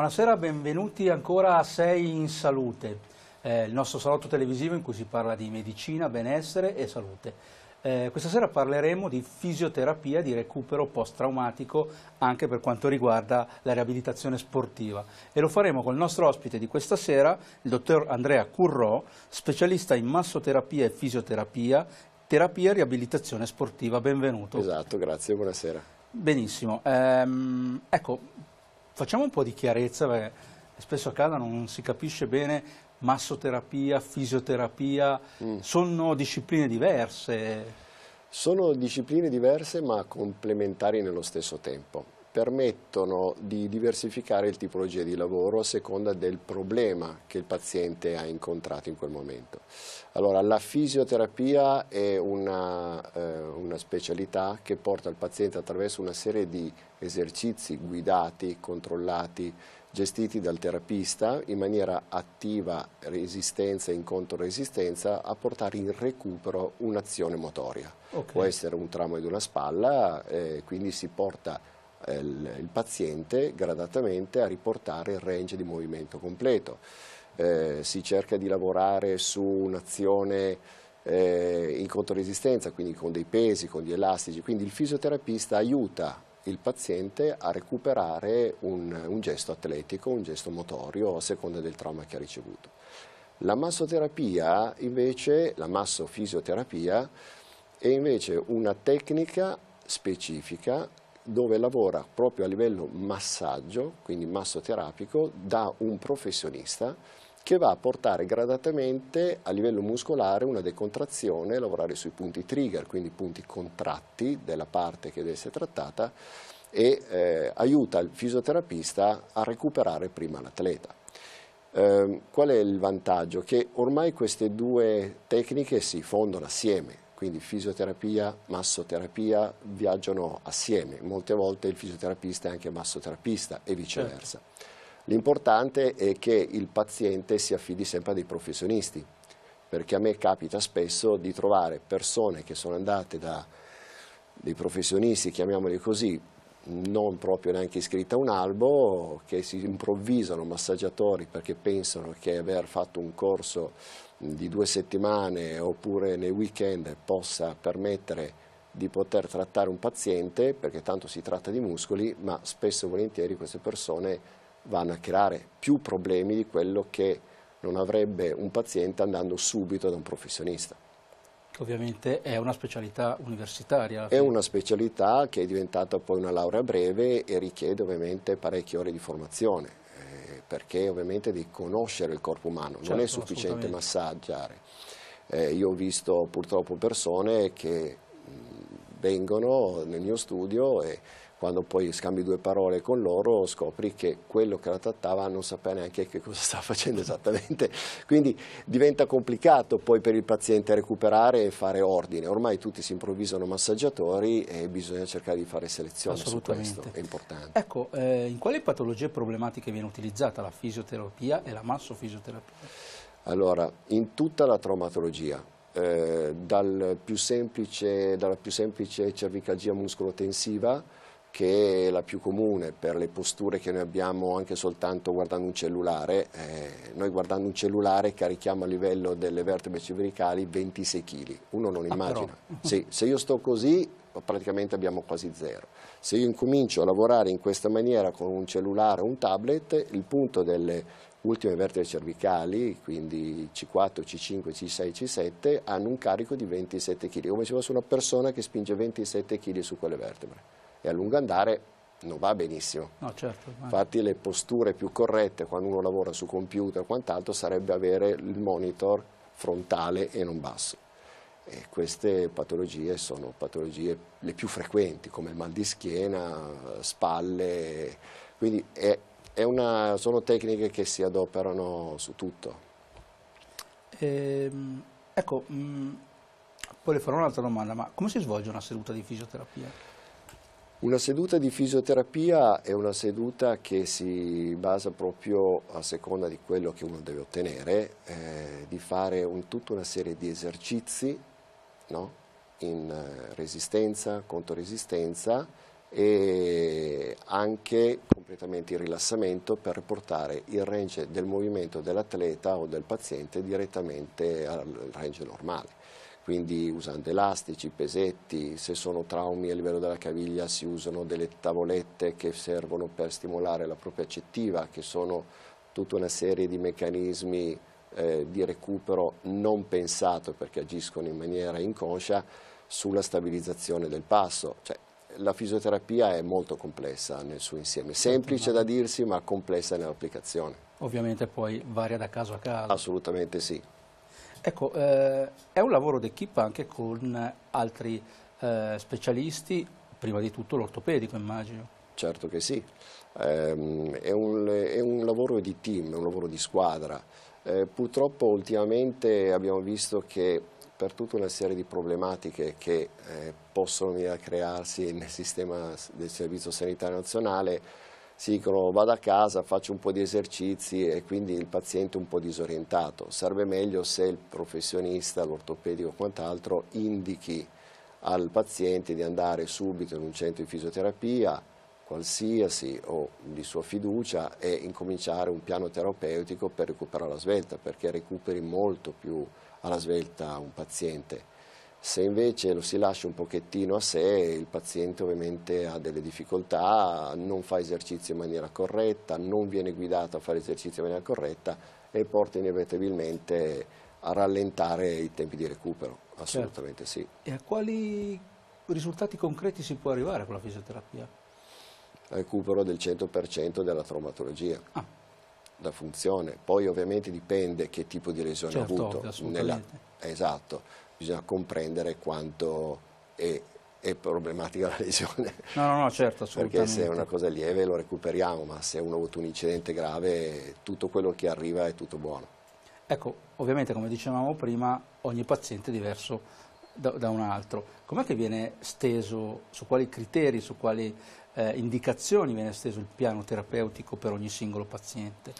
Buonasera, benvenuti ancora a 6 in Salute, eh, il nostro salotto televisivo in cui si parla di medicina, benessere e salute. Eh, questa sera parleremo di fisioterapia di recupero post-traumatico anche per quanto riguarda la riabilitazione sportiva e lo faremo col nostro ospite di questa sera, il dottor Andrea Curro, specialista in massoterapia e fisioterapia, terapia e riabilitazione sportiva. Benvenuto. Esatto, grazie, buonasera. Benissimo. Ehm, ecco, Facciamo un po' di chiarezza, perché spesso a casa non si capisce bene massoterapia, fisioterapia, mm. sono discipline diverse. Sono discipline diverse ma complementari nello stesso tempo permettono di diversificare il tipologia di lavoro a seconda del problema che il paziente ha incontrato in quel momento. Allora, la fisioterapia è una, eh, una specialità che porta il paziente attraverso una serie di esercizi guidati, controllati, gestiti dal terapista in maniera attiva, resistenza e incontro-resistenza, a portare in recupero un'azione motoria. Okay. Può essere un tramo di una spalla, eh, quindi si porta eh, il paziente gradatamente a riportare il range di movimento completo. Eh, si cerca di lavorare su un'azione eh, in controresistenza, quindi con dei pesi, con gli elastici, quindi il fisioterapista aiuta il paziente a recuperare un, un gesto atletico, un gesto motorio a seconda del trauma che ha ricevuto. La massoterapia invece, la massofisioterapia, è invece una tecnica specifica dove lavora proprio a livello massaggio, quindi massoterapico, da un professionista che va a portare gradatamente a livello muscolare una decontrazione, lavorare sui punti trigger, quindi punti contratti della parte che deve essere trattata e eh, aiuta il fisioterapista a recuperare prima l'atleta. Eh, qual è il vantaggio? Che ormai queste due tecniche si fondono assieme, quindi fisioterapia, massoterapia viaggiano assieme, molte volte il fisioterapista è anche massoterapista e viceversa. Certo. L'importante è che il paziente si affidi sempre a dei professionisti, perché a me capita spesso di trovare persone che sono andate da dei professionisti, chiamiamoli così, non proprio neanche iscritta a un albo, che si improvvisano massaggiatori perché pensano che aver fatto un corso di due settimane oppure nei weekend possa permettere di poter trattare un paziente, perché tanto si tratta di muscoli, ma spesso e volentieri queste persone vanno a creare più problemi di quello che non avrebbe un paziente andando subito da un professionista. Ovviamente è una specialità universitaria. È una specialità che è diventata poi una laurea breve e richiede ovviamente parecchie ore di formazione perché ovviamente devi conoscere il corpo umano, certo, non è sufficiente massaggiare. Eh, io ho visto purtroppo persone che mh, vengono nel mio studio e quando poi scambi due parole con loro scopri che quello che la trattava non sapeva neanche che cosa stava facendo esattamente. Quindi diventa complicato poi per il paziente recuperare e fare ordine. Ormai tutti si improvvisano massaggiatori e bisogna cercare di fare selezione su questo, è importante. Ecco, eh, in quali patologie problematiche viene utilizzata la fisioterapia e la massofisioterapia? Allora, in tutta la traumatologia, eh, dal più semplice, dalla più semplice cervicalgia muscolo-tensiva, muscolotensiva che è la più comune per le posture che noi abbiamo anche soltanto guardando un cellulare. Eh, noi guardando un cellulare carichiamo a livello delle vertebre cervicali 26 kg, uno non ah, immagina. Ah, sì, se io sto così praticamente abbiamo quasi zero. Se io incomincio a lavorare in questa maniera con un cellulare o un tablet, il punto delle ultime vertebre cervicali, quindi C4, C5, C6, C7, hanno un carico di 27 kg, come se fosse una persona che spinge 27 kg su quelle vertebre e a lungo andare non va benissimo. No, certo, ma... Infatti le posture più corrette quando uno lavora su computer o quant'altro sarebbe avere il monitor frontale e non basso. E queste patologie sono patologie le più frequenti come il mal di schiena, spalle, quindi è, è una, sono tecniche che si adoperano su tutto. Ehm, ecco, mh, mm, poi le farò un'altra domanda, ma come si svolge una seduta di fisioterapia? Una seduta di fisioterapia è una seduta che si basa proprio a seconda di quello che uno deve ottenere, eh, di fare un, tutta una serie di esercizi no? in eh, resistenza, contoresistenza e anche completamente il rilassamento per portare il range del movimento dell'atleta o del paziente direttamente al range normale quindi usando elastici, pesetti, se sono traumi a livello della caviglia si usano delle tavolette che servono per stimolare la propria accettiva, che sono tutta una serie di meccanismi eh, di recupero non pensato perché agiscono in maniera inconscia sulla stabilizzazione del passo. Cioè, la fisioterapia è molto complessa nel suo insieme, semplice da dirsi ma complessa nell'applicazione. Ovviamente poi varia da caso a caso. Assolutamente sì. Ecco, eh, è un lavoro d'equipe anche con altri eh, specialisti, prima di tutto l'ortopedico immagino. Certo che sì, ehm, è, un, è un lavoro di team, è un lavoro di squadra. Eh, purtroppo ultimamente abbiamo visto che per tutta una serie di problematiche che eh, possono crearsi nel sistema del Servizio Sanitario Nazionale Sicro vado a casa, faccio un po' di esercizi e quindi il paziente è un po' disorientato. Sarebbe meglio se il professionista, l'ortopedico o quant'altro indichi al paziente di andare subito in un centro di fisioterapia qualsiasi o di sua fiducia e incominciare un piano terapeutico per recuperare la svelta perché recuperi molto più alla svelta un paziente. Se invece lo si lascia un pochettino a sé, il paziente ovviamente ha delle difficoltà, non fa esercizio in maniera corretta, non viene guidato a fare esercizio in maniera corretta e porta inevitabilmente a rallentare i tempi di recupero, certo. assolutamente certo. sì. E a quali risultati concreti si può arrivare con la fisioterapia? Recupero del 100% della traumatologia. Ah la funzione. Poi ovviamente dipende che tipo di lesione certo, ha avuto. Nella... Esatto bisogna comprendere quanto è, è problematica la lesione. No, no, no, certo, Perché se è una cosa lieve lo recuperiamo, ma se uno ha avuto un incidente grave, tutto quello che arriva è tutto buono. Ecco, ovviamente come dicevamo prima, ogni paziente è diverso da, da un altro. Com'è che viene steso, su quali criteri, su quali eh, indicazioni viene steso il piano terapeutico per ogni singolo paziente?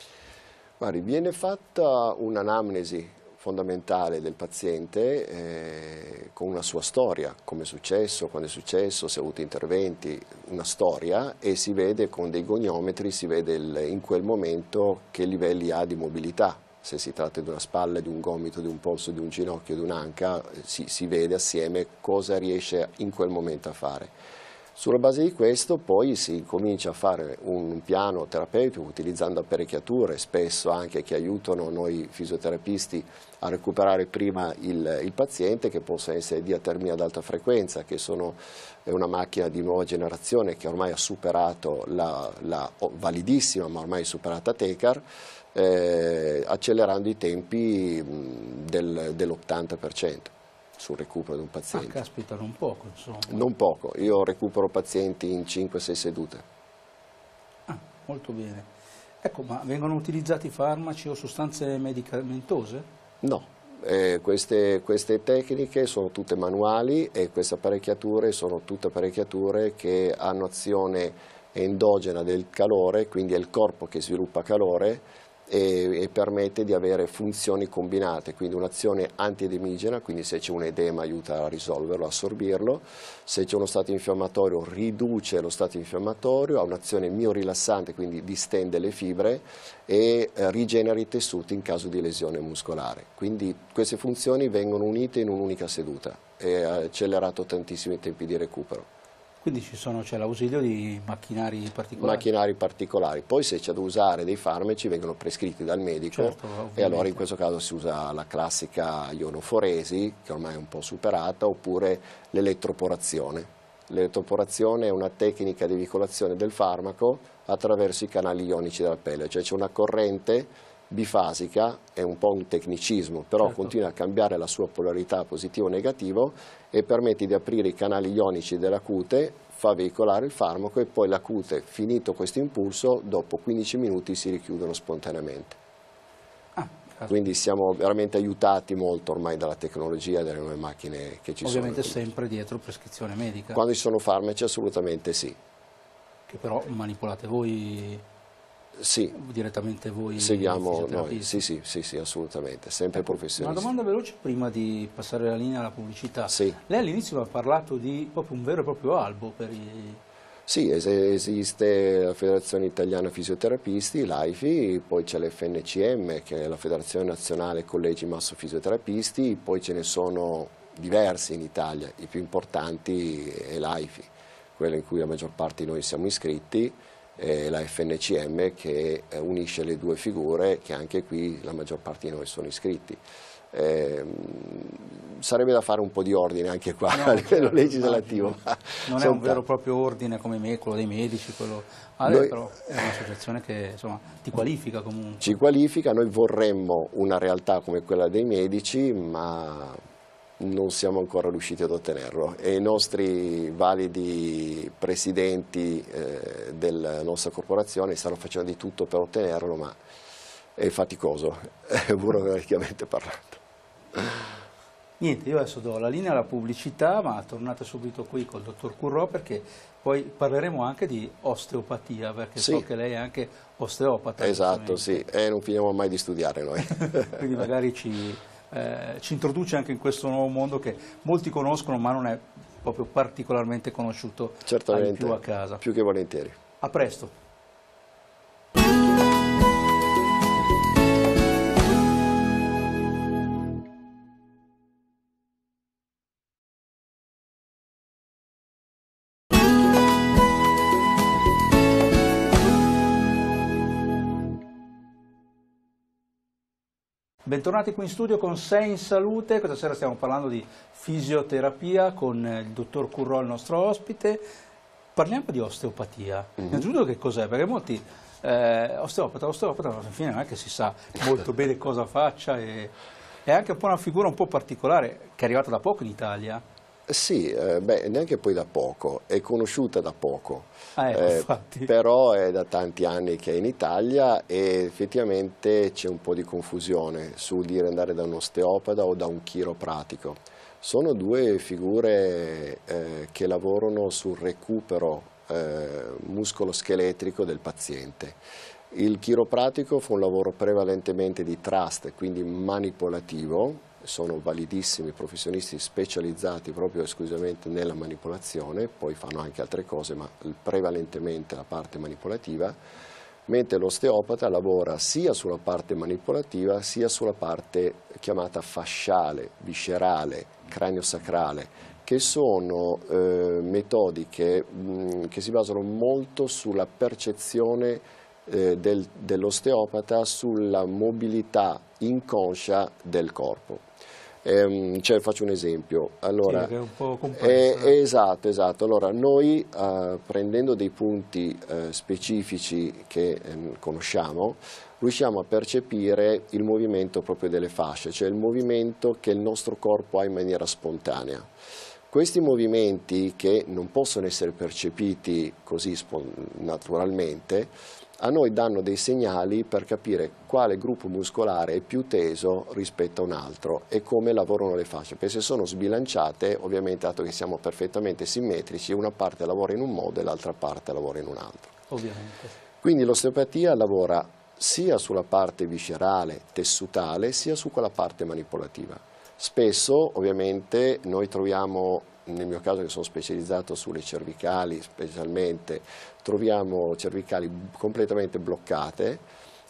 Guardi, viene fatta un'anamnesi fondamentale del paziente eh, con una sua storia, come è successo, quando è successo, se ha avuto interventi, una storia e si vede con dei goniometri, si vede il, in quel momento che livelli ha di mobilità. Se si tratta di una spalla, di un gomito, di un polso, di un ginocchio, di un'anca, eh, si, si vede assieme cosa riesce in quel momento a fare. Sulla base di questo poi si comincia a fare un piano terapeutico utilizzando apparecchiature spesso anche che aiutano noi fisioterapisti a recuperare prima il, il paziente che possa essere diatermia ad alta frequenza che sono, è una macchina di nuova generazione che ormai ha superato la, la validissima ma ormai superata TECAR eh, accelerando i tempi del, dell'80% sul recupero di un paziente. Ah, caspita, non poco, insomma. Non poco, io recupero pazienti in 5-6 sedute. Ah, molto bene. Ecco, ma vengono utilizzati farmaci o sostanze medicamentose? No, eh, queste, queste, tecniche sono tutte manuali e queste apparecchiature sono tutte apparecchiature che hanno azione endogena del calore, quindi è il corpo che sviluppa calore e, e permette di avere funzioni combinate, quindi un'azione antiedemigena, quindi se c'è un edema aiuta a risolverlo, a assorbirlo, se c'è uno stato infiammatorio riduce lo stato infiammatorio, ha un'azione miorilassante, quindi distende le fibre e eh, rigenera i tessuti in caso di lesione muscolare. Quindi queste funzioni vengono unite in un'unica seduta e ha accelerato tantissimi tempi di recupero. Quindi c'è l'ausilio di macchinari particolari? Macchinari particolari, poi se c'è da usare dei farmaci vengono prescritti dal medico certo, e allora in questo caso si usa la classica ionoforesi che ormai è un po' superata oppure l'elettroporazione. L'elettroporazione è una tecnica di veicolazione del farmaco attraverso i canali ionici della pelle, cioè c'è una corrente bifasica, è un po' un tecnicismo, però certo. continua a cambiare la sua polarità positivo o negativo e permette di aprire i canali ionici della cute, fa veicolare il farmaco e poi la cute, finito questo impulso, dopo 15 minuti si richiudono spontaneamente. Ah, certo. Quindi siamo veramente aiutati molto ormai dalla tecnologia e dalle nuove macchine che ci Ovviamente sono. Ovviamente sempre dietro prescrizione medica. Quando ci sono farmaci assolutamente sì. Che però manipolate voi sì. Direttamente voi? Seguiamo noi, sì, sì, sì, sì assolutamente, sempre professionisti. Una domanda veloce prima di passare la linea alla pubblicità. Sì. Lei all'inizio ha parlato di proprio un vero e proprio albo per i... Sì, esiste la Federazione Italiana Fisioterapisti, l'AIFI, poi c'è l'FNCM che è la Federazione Nazionale Collegi Massofisioterapisti, poi ce ne sono diversi in Italia, i più importanti è l'AIFI, quello in cui la maggior parte di noi siamo iscritti, eh, la FNCM che eh, unisce le due figure che anche qui la maggior parte di noi sono iscritti. Eh, sarebbe da fare un po' di ordine anche qua no, a livello legislativo. Non è un vero e proprio ordine come me, quello dei medici, quello... Allora, ah, noi, però è un'associazione che insomma, ti qualifica comunque. Ci qualifica, noi vorremmo una realtà come quella dei medici, ma non siamo ancora riusciti ad ottenerlo e i nostri validi presidenti eh, della nostra corporazione stanno facendo di tutto per ottenerlo ma è faticoso, burocraticamente parlando. Niente, io adesso do la linea alla pubblicità, ma tornate subito qui col dottor Curro perché poi parleremo anche di osteopatia, perché sì. so che lei è anche osteopata. Esatto, sì, e non finiamo mai di studiare noi. Quindi magari ci eh, ci introduce anche in questo nuovo mondo che molti conoscono ma non è proprio particolarmente conosciuto Certamente, più a casa. Più che volentieri. A presto. Bentornati qui in studio con Sei in Salute, questa sera stiamo parlando di fisioterapia con il dottor Currò, il nostro ospite. Parliamo di osteopatia. Mm -hmm. che cos'è? Perché molti eh, osteopata, osteopata, alla fine non è che si sa molto bene cosa faccia e, è anche un po' una figura un po' particolare che è arrivata da poco in Italia. Sì, eh, beh, neanche poi da poco, è conosciuta da poco, ah, ecco, eh, eh, però è da tanti anni che è in Italia e effettivamente c'è un po' di confusione su dire andare da un osteopata o da un chiropratico. Sono due figure eh, che lavorano sul recupero eh, muscoloscheletrico del paziente. Il chiropratico fa un lavoro prevalentemente di trust, quindi manipolativo, sono validissimi professionisti specializzati proprio esclusivamente nella manipolazione, poi fanno anche altre cose, ma prevalentemente la parte manipolativa, mentre l'osteopata lavora sia sulla parte manipolativa sia sulla parte chiamata fasciale, viscerale, craniosacrale, che sono eh, metodiche mh, che si basano molto sulla percezione eh, del, dell'osteopata sulla mobilità inconscia del corpo. Ehm, cioè, faccio un esempio. Allora, sì, un eh, eh, esatto, esatto. Allora, noi eh, prendendo dei punti eh, specifici che ehm, conosciamo, riusciamo a percepire il movimento proprio delle fasce, cioè il movimento che il nostro corpo ha in maniera spontanea. Questi movimenti che non possono essere percepiti così naturalmente, a noi danno dei segnali per capire quale gruppo muscolare è più teso rispetto a un altro e come lavorano le fasce, perché se sono sbilanciate, ovviamente dato che siamo perfettamente simmetrici, una parte lavora in un modo e l'altra parte lavora in un altro. Ovviamente. Quindi l'osteopatia lavora sia sulla parte viscerale, tessutale, sia su quella parte manipolativa. Spesso ovviamente noi troviamo nel mio caso che sono specializzato sulle cervicali specialmente, troviamo cervicali completamente bloccate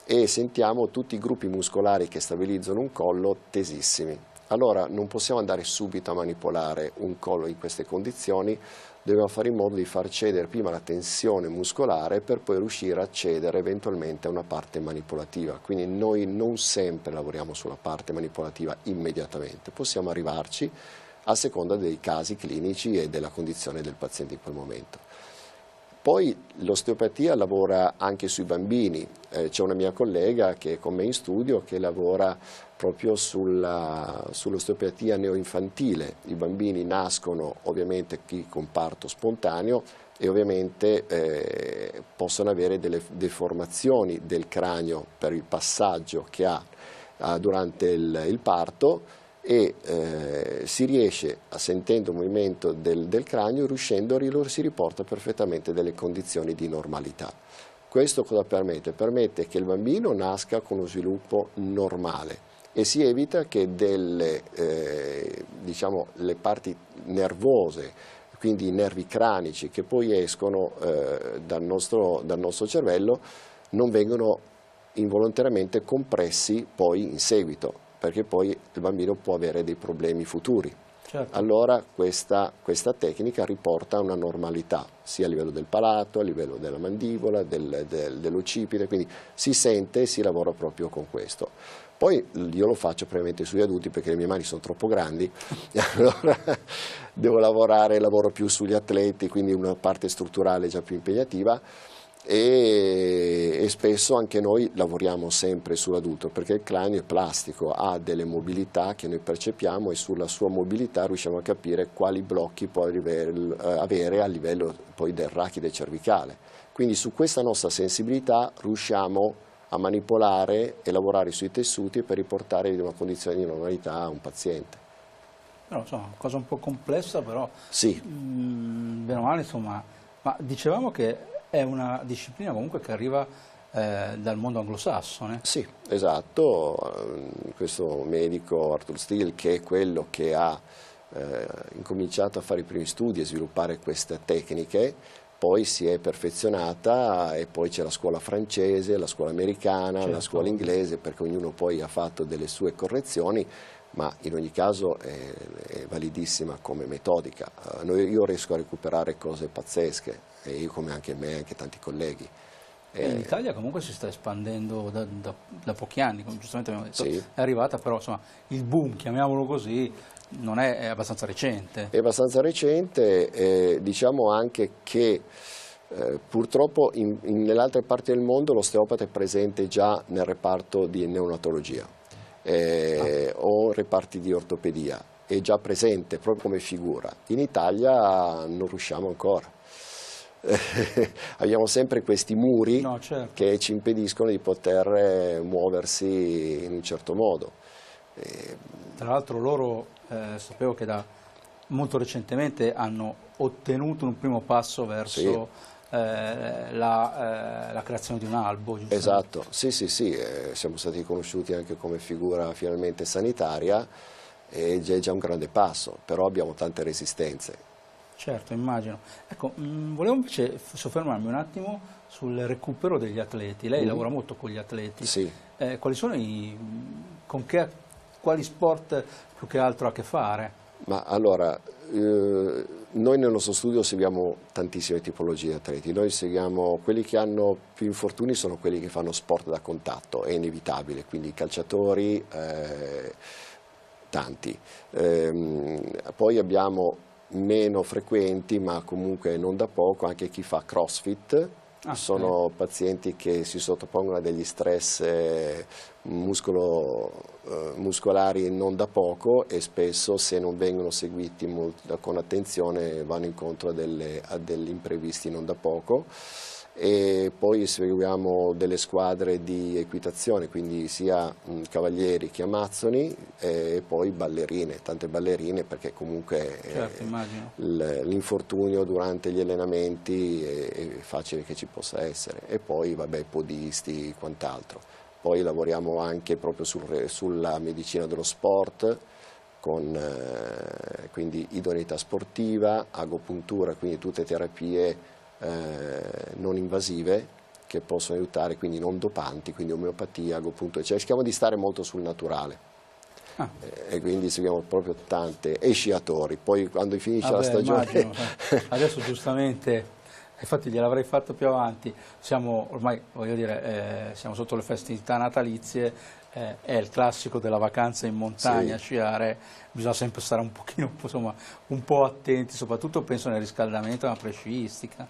e sentiamo tutti i gruppi muscolari che stabilizzano un collo tesissimi. Allora non possiamo andare subito a manipolare un collo in queste condizioni, dobbiamo fare in modo di far cedere prima la tensione muscolare per poi riuscire a cedere eventualmente a una parte manipolativa. Quindi noi non sempre lavoriamo sulla parte manipolativa immediatamente, possiamo arrivarci a seconda dei casi clinici e della condizione del paziente in quel momento. Poi l'osteopatia lavora anche sui bambini, eh, c'è una mia collega che è con me in studio che lavora proprio sull'osteopatia sull neoinfantile, i bambini nascono ovviamente chi con parto spontaneo e ovviamente eh, possono avere delle deformazioni del cranio per il passaggio che ha eh, durante il, il parto e eh, si riesce, sentendo il movimento del, del cranio, riuscendo a si riporta perfettamente delle condizioni di normalità. Questo cosa permette? Permette che il bambino nasca con uno sviluppo normale e si evita che delle, eh, diciamo, le parti nervose, quindi i nervi cranici che poi escono eh, dal, nostro, dal nostro cervello, non vengano involontariamente compressi poi in seguito perché poi il bambino può avere dei problemi futuri. Certo. Allora questa, questa, tecnica riporta a una normalità, sia a livello del palato, a livello della mandibola, del, del, dell'occipite, quindi si sente e si lavora proprio con questo. Poi io lo faccio prevalentemente sugli adulti perché le mie mani sono troppo grandi, allora devo lavorare, lavoro più sugli atleti, quindi una parte strutturale già più impegnativa e, e, spesso anche noi lavoriamo sempre sull'adulto perché il cranio è plastico, ha delle mobilità che noi percepiamo e sulla sua mobilità riusciamo a capire quali blocchi può eh, avere a livello poi del rachide cervicale. Quindi su questa nostra sensibilità riusciamo a manipolare e lavorare sui tessuti per riportare in una condizione di normalità a un paziente. Però, insomma, una cosa un po' complessa però, sì. mh, mm, bene o male, insomma, ma dicevamo che è una disciplina comunque che arriva eh, dal mondo anglosassone. Sì, esatto, ehm, questo medico Arthur Steele che è quello che ha eh, incominciato a fare i primi studi e sviluppare queste tecniche, poi si è perfezionata e poi c'è la scuola francese, la scuola americana, certo. la scuola inglese perché ognuno poi ha fatto delle sue correzioni ma in ogni caso è, è validissima come metodica. Eh, noi, io riesco a recuperare cose pazzesche e io come anche me e anche tanti colleghi. Eh, L'Italia comunque si sta espandendo da, da, da, pochi anni, come giustamente abbiamo detto, sì. è arrivata però insomma, il boom, chiamiamolo così, non è, è abbastanza recente. È abbastanza recente, eh, diciamo anche che eh, purtroppo nelle altre parti del mondo l'osteopata è presente già nel reparto di neonatologia eh, ah. o reparti di ortopedia, è già presente proprio come figura. In Italia non riusciamo ancora. Eh, abbiamo sempre questi muri no, certo. che ci impediscono di poter eh, muoversi in un certo modo. E... Eh, Tra l'altro loro, eh, sapevo che da molto recentemente hanno ottenuto un primo passo verso... Sì. Eh, la, eh, la, creazione di un albo. Esatto, sì sì sì, eh, siamo stati riconosciuti anche come figura finalmente sanitaria e è già un grande passo, però abbiamo tante resistenze Certo, immagino. Ecco, mh, mm, volevo invece soffermarmi un attimo sul recupero degli atleti. Lei mm. lavora molto con gli atleti. Sì. Eh, quali sono i, con che, quali sport più che altro ha a che fare? Ma allora, eh, noi nel nostro studio seguiamo tantissime tipologie di atleti. Noi seguiamo quelli che hanno più infortuni sono quelli che fanno sport da contatto, è inevitabile, quindi i calciatori, eh, tanti. Ehm, poi abbiamo meno frequenti ma comunque non da poco anche chi fa crossfit ah, sono eh. pazienti che si sottopongono a degli stress eh, muscolo, eh, muscolari non da poco e spesso se non vengono seguiti molto, con attenzione vanno incontro a, delle, a degli imprevisti non da poco e poi seguiamo delle squadre di equitazione, quindi sia cavalieri che amazzoni e poi ballerine, tante ballerine perché comunque certo, eh, l'infortunio durante gli allenamenti è, è, facile che ci possa essere e poi vabbè podisti e quant'altro. Poi lavoriamo anche proprio sul, sulla medicina dello sport, con eh, quindi idoneità sportiva, agopuntura, quindi tutte terapie eh, non invasive che possono aiutare, quindi non dopanti, quindi omeopatia, agopunto, cioè cerchiamo di stare molto sul naturale. Ah. Eh, e quindi seguiamo proprio tante, e sciatori, poi quando finisce Vabbè, la stagione... Immagino. Eh. Adesso giustamente, infatti gliel'avrei fatto più avanti, siamo ormai, voglio dire, eh, siamo sotto le festività natalizie, eh, è il classico della vacanza in montagna, sì. sciare, bisogna sempre stare un, pochino, insomma, un po' attenti, soprattutto penso nel riscaldamento, e alla presciistica.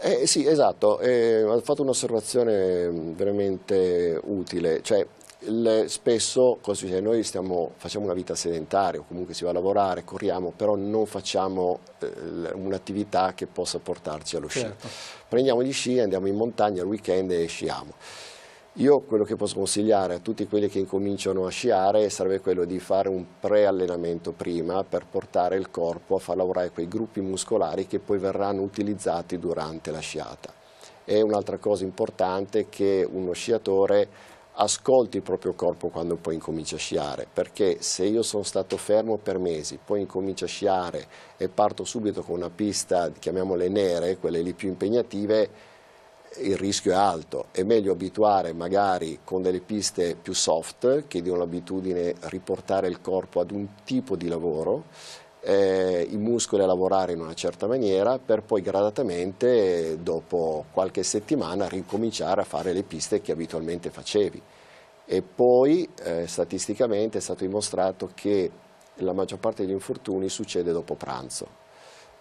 Eh, sì, esatto, eh, ha fatto un'osservazione mm, veramente utile, cioè il, spesso così, cioè, noi stiamo, facciamo una vita sedentaria, comunque si va a lavorare, corriamo, però non facciamo eh, un'attività che possa portarci allo certo. sci. Prendiamo gli sci, andiamo in montagna il weekend e sciamo. Io quello che posso consigliare a tutti quelli che incominciano a sciare sarebbe quello di fare un preallenamento prima per portare il corpo a far lavorare quei gruppi muscolari che poi verranno utilizzati durante la sciata. E un'altra cosa importante è che uno sciatore ascolti il proprio corpo quando poi incomincia a sciare, perché se io sono stato fermo per mesi, poi incomincio a sciare e parto subito con una pista, chiamiamole nere, quelle lì più impegnative, il rischio è alto, è meglio abituare magari con delle piste più soft che diano l'abitudine a riportare il corpo ad un tipo di lavoro, eh, i muscoli a lavorare in una certa maniera per poi gradatamente dopo qualche settimana ricominciare a fare le piste che abitualmente facevi. E poi eh, statisticamente è stato dimostrato che la maggior parte degli infortuni succede dopo pranzo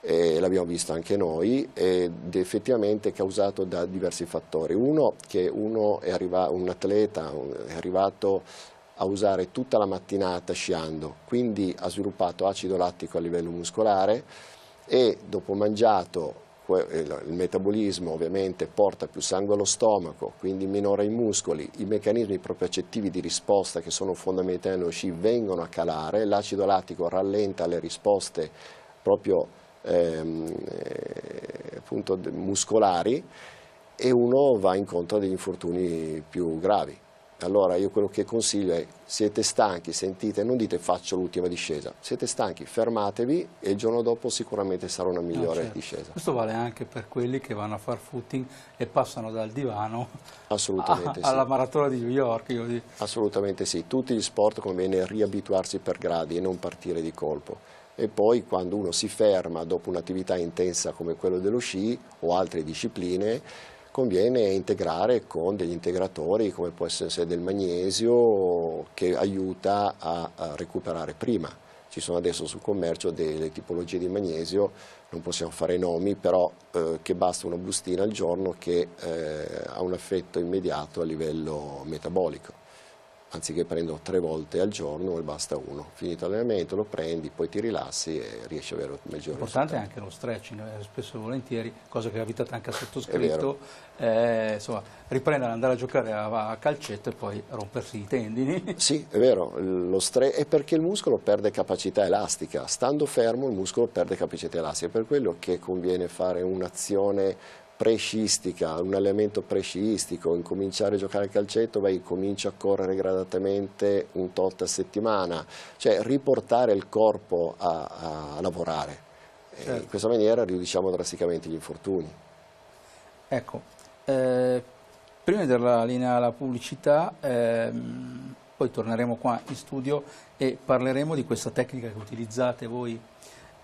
eh, l'abbiamo visto anche noi, ed effettivamente è causato da diversi fattori. Uno, che uno è arrivato, un atleta è arrivato a usare tutta la mattinata sciando, quindi ha sviluppato acido lattico a livello muscolare e dopo mangiato eh, il metabolismo ovviamente porta più sangue allo stomaco, quindi minora i muscoli, i meccanismi propriocettivi di risposta che sono fondamentali nello sci vengono a calare, l'acido lattico rallenta le risposte proprio ehm, eh, appunto, muscolari e uno va incontro a degli infortuni più gravi. Allora io quello che consiglio è siete stanchi, sentite, non dite faccio l'ultima discesa, siete stanchi, fermatevi e il giorno dopo sicuramente sarà una ah, migliore no, certo. discesa. Questo vale anche per quelli che vanno a far footing e passano dal divano a, sì. alla maratona di New York. Io... Assolutamente sì, tutti gli sport conviene riabituarsi per gradi e non partire di colpo e poi quando uno si ferma dopo un'attività intensa come quella dello sci o altre discipline conviene integrare con degli integratori come può essere del magnesio che aiuta a, a recuperare prima. Ci sono adesso sul commercio delle tipologie di magnesio, non possiamo fare nomi, però eh, che basta una bustina al giorno che eh, ha un effetto immediato a livello metabolico anziché prendo tre volte al giorno e basta uno. Finito l'allenamento lo prendi, poi ti rilassi e riesci ad avere meglio L'importante è anche lo stretching, eh, spesso e volentieri, cosa che è abitata anche a sottoscritto, eh, insomma, riprendere, andare a giocare a, a, calcetto e poi rompersi i tendini. Sì, è vero, lo stre- è perché il muscolo perde capacità elastica, stando fermo il muscolo perde capacità elastica, è per quello che conviene fare un'azione prescistica, un allenamento prescistico, incominciare a giocare a calcetto, beh, incomincio a correre gradatamente un tot a settimana, cioè riportare il corpo a, a lavorare. Certo. In questa maniera riduciamo drasticamente gli infortuni. Ecco, eh, prima di dare la linea alla pubblicità, ehm, poi torneremo qua in studio e parleremo di questa tecnica che utilizzate voi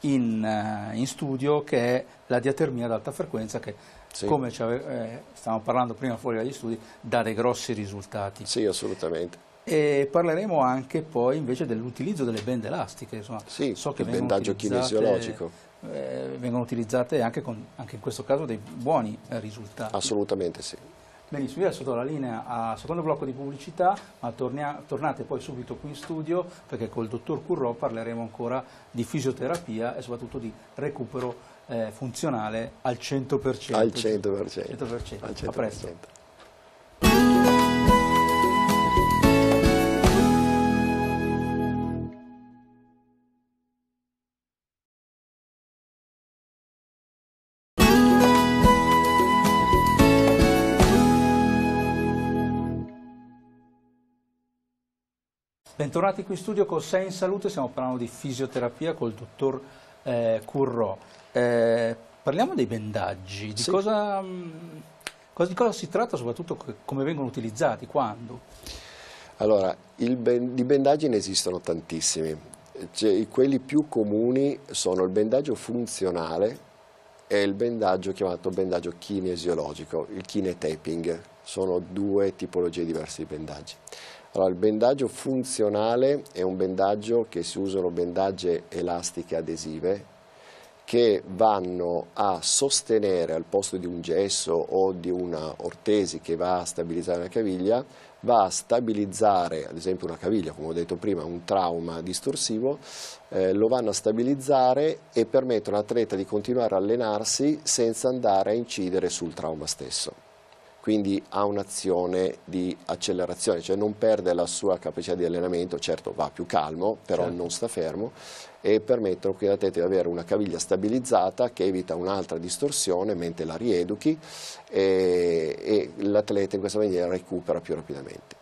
in, eh, in studio che è la diatermia ad alta frequenza che sì. come eh, stavamo parlando prima fuori dagli studi, dà dei grossi risultati. Sì, assolutamente. E parleremo anche poi invece dell'utilizzo delle bende elastiche, insomma, sì, so che il bendaggio kinesiologico. Eh, vengono utilizzate anche, con, anche, in questo caso dei buoni eh, risultati. Assolutamente sì. Benissimo, io adesso do la linea al secondo blocco di pubblicità, ma tornia, tornate poi subito qui in studio perché col dottor Curro parleremo ancora di fisioterapia e soprattutto di recupero eh, funzionale al 100%. Al 100%. 100%. Al 100%. A presto. Bentornati qui in studio con Sei in Salute, stiamo parlando di fisioterapia col dottor eh, Currò, eh, parliamo dei bendaggi, di, sì. cosa, mm, cosa, di cosa si tratta, soprattutto come vengono utilizzati, quando? Allora, ben, di bendaggi ne esistono tantissimi, cioè, quelli più comuni sono il bendaggio funzionale e il bendaggio chiamato bendaggio kinesiologico, il kinetaping, sono due tipologie diverse di bendaggi. Allora, il bendaggio funzionale è un bendaggio che si usano bendagge elastiche adesive che vanno a sostenere al posto di un gesso o di una ortesi che va a stabilizzare la caviglia, va a stabilizzare ad esempio una caviglia, come ho detto prima, un trauma distorsivo, eh, lo vanno a stabilizzare e permettono all'atleta di continuare a allenarsi senza andare a incidere sul trauma stesso quindi ha un'azione di accelerazione, cioè non perde la sua capacità di allenamento, certo va più calmo, però certo. non sta fermo, e permettono qui all'atleta di avere una caviglia stabilizzata che evita un'altra distorsione mentre la rieduchi e, e l'atleta in questa maniera recupera più rapidamente.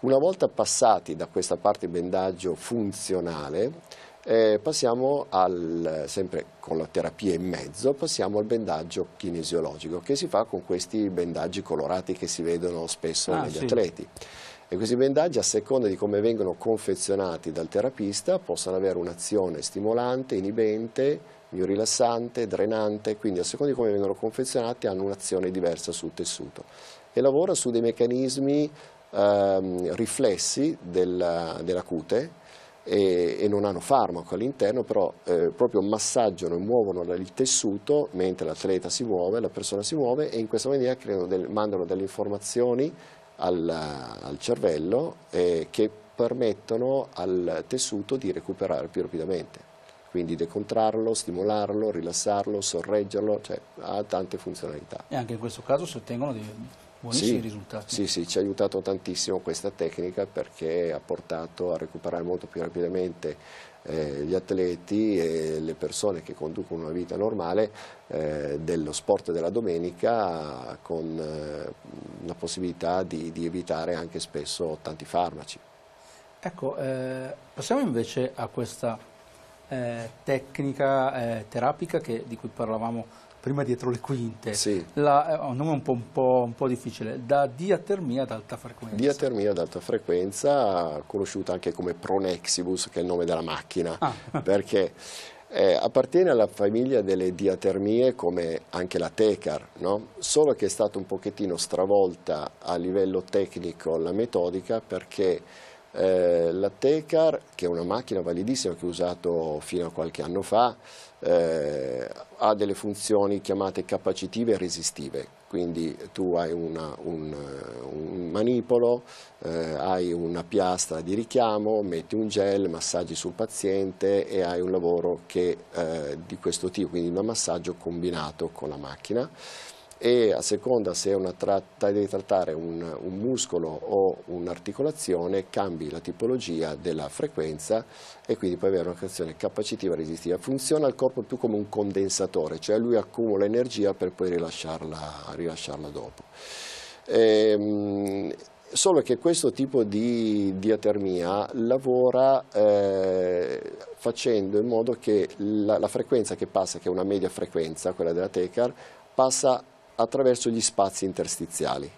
Una volta passati da questa parte di bendaggio funzionale, eh, passiamo al, sempre con la terapia in mezzo, passiamo al bendaggio kinesiologico che si fa con questi bendaggi colorati che si vedono spesso ah, negli sì. atleti. E questi bendaggi, a seconda di come vengono confezionati dal terapista, possono avere un'azione stimolante, inibente, più rilassante, drenante, quindi a seconda di come vengono confezionati hanno un'azione diversa sul tessuto. E lavora su dei meccanismi ehm, riflessi della, della cute, e, e non hanno farmaco all'interno, però eh, proprio massaggiano e muovono il tessuto mentre l'atleta si muove, la persona si muove e in questa maniera del, mandano delle informazioni al, al cervello eh, che permettono al tessuto di recuperare più rapidamente quindi decontrarlo, stimolarlo, rilassarlo, sorreggerlo, cioè ha tante funzionalità. E anche in questo caso si ottengono dei Buonissimi sì, risultati. Sì, sì, ci ha aiutato tantissimo questa tecnica perché ha portato a recuperare molto più rapidamente eh, gli atleti e le persone che conducono una vita normale eh, dello sport della domenica con eh, la possibilità di, di, evitare anche spesso tanti farmaci. Ecco, eh, passiamo invece a questa eh, tecnica eh, terapica che, di cui parlavamo prima dietro le quinte, sì. la, è eh, un nome un po', un, po', un po', difficile, da diatermia ad alta frequenza. Diatermia ad alta frequenza, conosciuta anche come Pronexibus, che è il nome della macchina, ah. perché eh, appartiene alla famiglia delle diatermie come anche la Tecar, no? solo che è stata un pochettino stravolta a livello tecnico la metodica perché eh, la Tecar, che è una macchina validissima che ho usato fino a qualche anno fa, eh, ha delle funzioni chiamate capacitive e resistive, quindi tu hai una, un, un, manipolo, eh, hai una piastra di richiamo, metti un gel, massaggi sul paziente e hai un lavoro che, eh, di questo tipo, quindi un massaggio combinato con la macchina e a seconda se tratta, devi trattare un, un muscolo o un'articolazione cambi la tipologia della frequenza e quindi puoi avere una creazione capacitiva resistiva. Funziona il corpo più come un condensatore, cioè lui accumula energia per poi rilasciarla, rilasciarla dopo. Ehm, solo che questo tipo di diatermia lavora eh, facendo in modo che la, la frequenza che passa, che è una media frequenza, quella della TECAR, passa attraverso gli spazi interstiziali.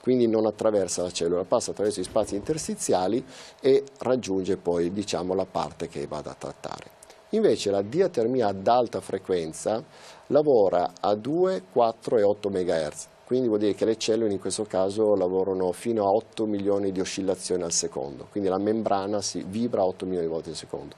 Quindi non attraversa la cellula, passa attraverso gli spazi interstiziali e raggiunge poi diciamo, la parte che vada a trattare. Invece la diatermia ad alta frequenza lavora a 2, 4 e 8 MHz, quindi vuol dire che le cellule in questo caso lavorano fino a 8 milioni di oscillazioni al secondo, quindi la membrana si vibra 8 milioni di volte al secondo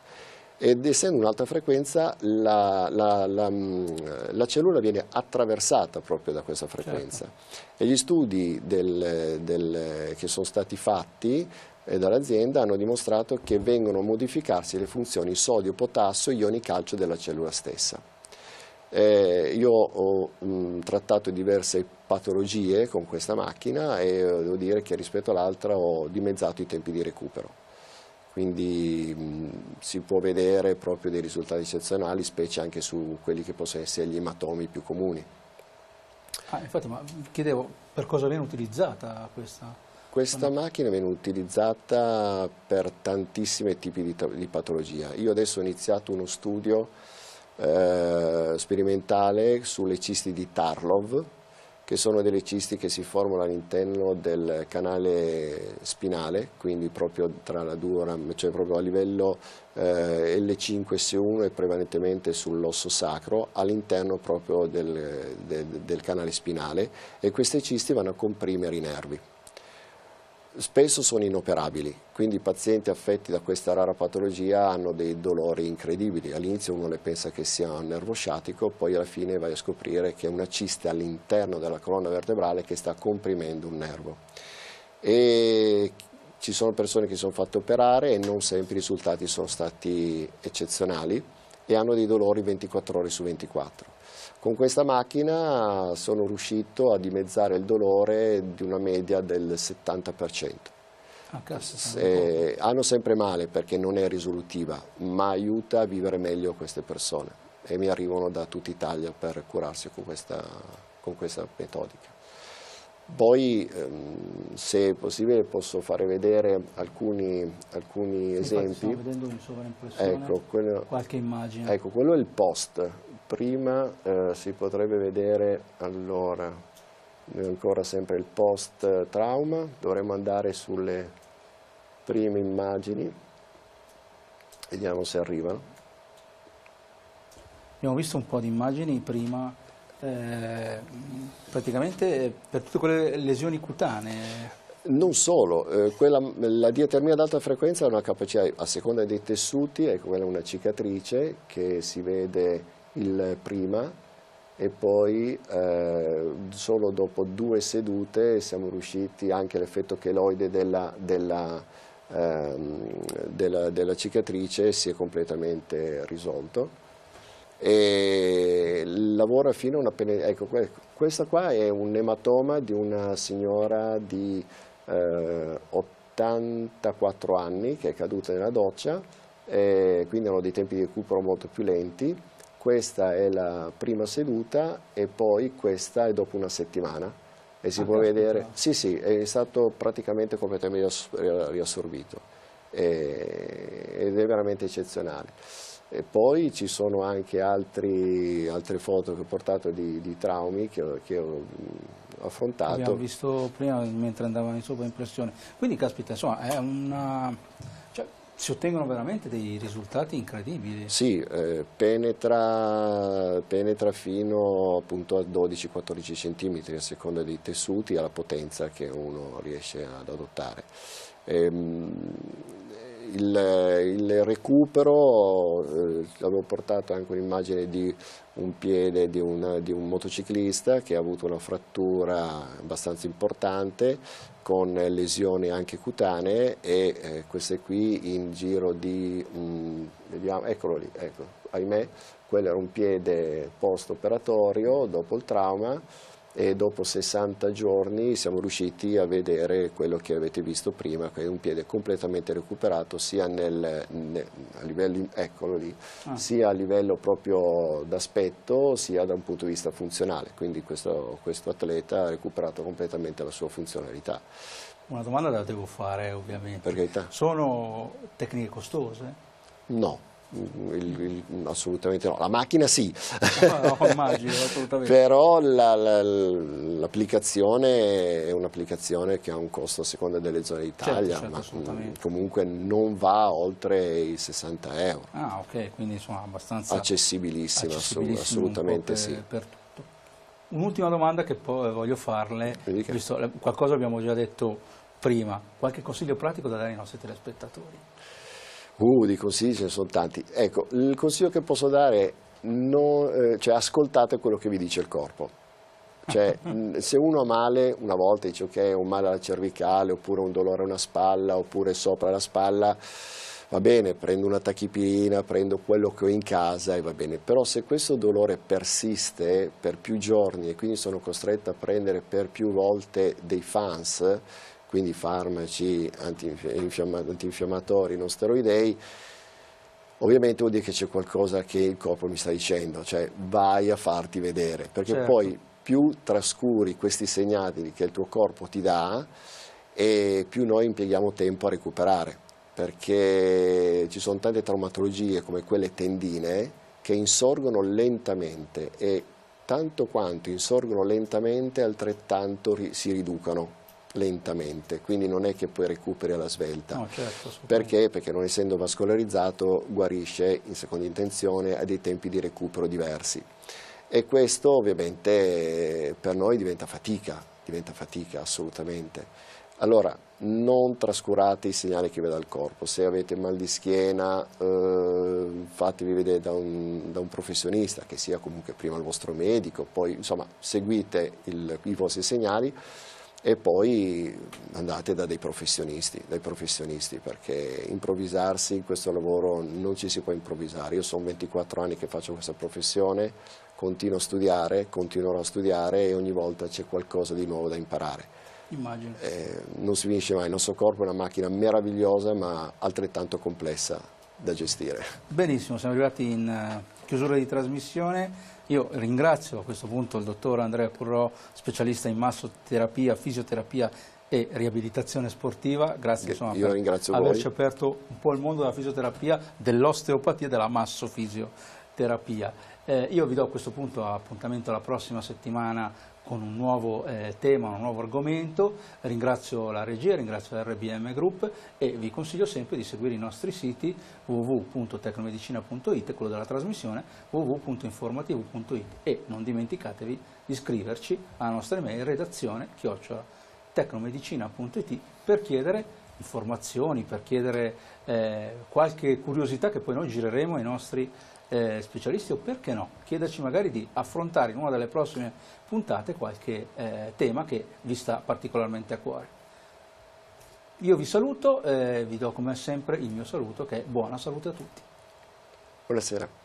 ed essendo un'alta frequenza la, la, la, mm, la, cellula viene attraversata proprio da questa certo. frequenza certo. e gli studi del, del, che sono stati fatti eh, dall'azienda hanno dimostrato che vengono a modificarsi le funzioni sodio-potassio, ioni calcio della cellula stessa. Eh, io ho mh, mm, trattato diverse patologie con questa macchina e eh, devo dire che rispetto all'altra ho dimezzato i tempi di recupero quindi mh, si può vedere proprio dei risultati eccezionali, specie anche su quelli che possono essere gli ematomi più comuni. Ah, infatti, ma chiedevo per cosa viene utilizzata questa? Questa macchina viene utilizzata per tantissimi tipi di, di patologia. Io adesso ho iniziato uno studio eh, sperimentale sulle cisti di Tarlov, che sono delle cisti che si formano all'interno del canale spinale, quindi proprio tra la dura, cioè proprio a livello eh, L5S1 e prevalentemente sull'osso sacro, all'interno proprio del, del, del canale spinale e queste cisti vanno a comprimere i nervi spesso sono inoperabili, quindi i pazienti affetti da questa rara patologia hanno dei dolori incredibili. All'inizio uno le pensa che sia un nervo sciatico, poi alla fine vai a scoprire che è una ciste all'interno della colonna vertebrale che sta comprimendo un nervo. E ci sono persone che si sono fatte operare e non sempre i risultati sono stati eccezionali e hanno dei dolori 24 ore su 24. Con questa macchina sono riuscito a dimezzare il dolore di una media del 70%. Ah, cazzo, hanno sempre male perché non è risolutiva, ma aiuta a vivere meglio queste persone e mi arrivano da tutta Italia per curarsi con questa, con questa metodica. Poi, ehm, se possibile, posso fare vedere alcuni, alcuni sì, esempi. Ecco, quello, qualche immagine. Ecco, quello è il post prima eh, si potrebbe vedere allora ancora sempre il post trauma dovremmo andare sulle prime immagini vediamo se arrivano abbiamo visto un po' di immagini prima eh, praticamente per tutte quelle lesioni cutanee non solo, eh, quella, la diatermia ad alta frequenza ha una capacità, a seconda dei tessuti, ecco, è quella una cicatrice che si vede il prima e poi eh, solo dopo due sedute siamo riusciti anche l'effetto cheloide della, della, eh, della, della cicatrice si è completamente risolto e lavora fino a una pene... ecco questa qua è un ematoma di una signora di eh, 84 anni che è caduta nella doccia quindi hanno dei tempi di recupero molto più lenti questa è la prima seduta e poi questa è dopo una settimana e si ah, può vedere, sì sì, è stato praticamente completamente riassorbito e, ed è veramente eccezionale. E poi ci sono anche altri, altre foto che ho portato di, di traumi che ho, che ho affrontato. Abbiamo visto prima mentre andavano in sovraimpressione. Quindi caspita, insomma è una si ottengono veramente dei risultati incredibili. Sì, eh, penetra, penetra, fino appunto a 12-14 cm a seconda dei tessuti alla potenza che uno riesce ad adottare. Ehm, il, il recupero, eh, avevo portato anche un'immagine di un piede di, una, di un motociclista che ha avuto una frattura abbastanza importante con lesioni anche cutanee e eh, queste qui in giro di, mh, mm, vediamo, eccolo lì, ecco, ahimè, quello era un piede post operatorio dopo il trauma, e dopo 60 giorni siamo riusciti a vedere quello che avete visto prima, che è un piede completamente recuperato sia, nel, nel, a, livello, lì, ah. sia a, livello, proprio d'aspetto sia da un punto di vista funzionale, quindi questo, questo atleta ha recuperato completamente la sua funzionalità. Una domanda la devo fare ovviamente, sono tecniche costose? No il, il, assolutamente no, la macchina sì, no, ah, no, immagino, però l'applicazione la, la, è un'applicazione che ha un costo a seconda delle zone d'Italia, certo, certo, ma mm, comunque non va oltre i 60 euro. Ah ok, quindi insomma abbastanza accessibilissima, accessibilissima assolutamente per, sì. Per Un'ultima domanda che poi voglio farle, visto, qualcosa abbiamo già detto prima, qualche consiglio pratico da dare ai nostri telespettatori? Uh, di consigli ce ne sono tanti. Ecco, il consiglio che posso dare, non, eh, cioè ascoltate quello che vi dice il corpo. Cioè, mm, se uno ha male, una volta dice ok, ho un male alla cervicale, oppure un dolore a una spalla, oppure sopra la spalla, va bene, prendo una tachipirina, prendo quello che ho in casa e va bene. Però se questo dolore persiste per più giorni e quindi sono costretto a prendere per più volte dei fans, quindi farmaci antinfiammatori non steroidei, ovviamente vuol dire che c'è qualcosa che il corpo mi sta dicendo, cioè vai a farti vedere, perché certo. poi più trascuri questi segnali che il tuo corpo ti dà e più noi impieghiamo tempo a recuperare, perché ci sono tante traumatologie come quelle tendine che insorgono lentamente e tanto quanto insorgono lentamente altrettanto si riducano lentamente, quindi non è che poi recuperi alla svelta. No, certo, Perché? Perché non essendo vascolarizzato guarisce in seconda intenzione a dei tempi di recupero diversi. E questo ovviamente per noi diventa fatica, diventa fatica assolutamente. Allora, non trascurate i segnali che vi dà il corpo. Se avete mal di schiena, eh, fatevi vedere da un, da un, professionista, che sia comunque prima il vostro medico, poi insomma seguite il, i vostri segnali e poi andate da dei professionisti, dai professionisti perché improvvisarsi in questo lavoro non ci si può improvvisare. Io sono 24 anni che faccio questa professione, continuo a studiare, continuerò a studiare e ogni volta c'è qualcosa di nuovo da imparare. Eh, non si finisce mai, il nostro corpo è una macchina meravigliosa ma altrettanto complessa da gestire. Benissimo, siamo arrivati in eh, chiusura di trasmissione. Io ringrazio a questo punto il dottor Andrea Currò, specialista in massoterapia, fisioterapia e riabilitazione sportiva, grazie insomma, Io per averci voi. aperto un po' il mondo della fisioterapia, dell'osteopatia e della massofisioterapia. Eh, io vi do a questo punto appuntamento alla prossima settimana con un nuovo eh, tema, un nuovo argomento. Ringrazio la regia, ringrazio l'RBM Group e vi consiglio sempre di seguire i nostri siti www.tecnomedicina.it, quello della trasmissione, www.informativo.it e non dimenticatevi di iscriverci alla nostra email redazione chiocciola tecnomedicina.it per chiedere informazioni, per chiedere eh, qualche curiosità che poi noi gireremo ai nostri eh, specialisti o perché no, chiederci magari di affrontare in una delle prossime puntate qualche eh, tema che vi sta particolarmente a cuore. Io vi saluto, eh, vi do come sempre il mio saluto che è buona salute a tutti. Buonasera.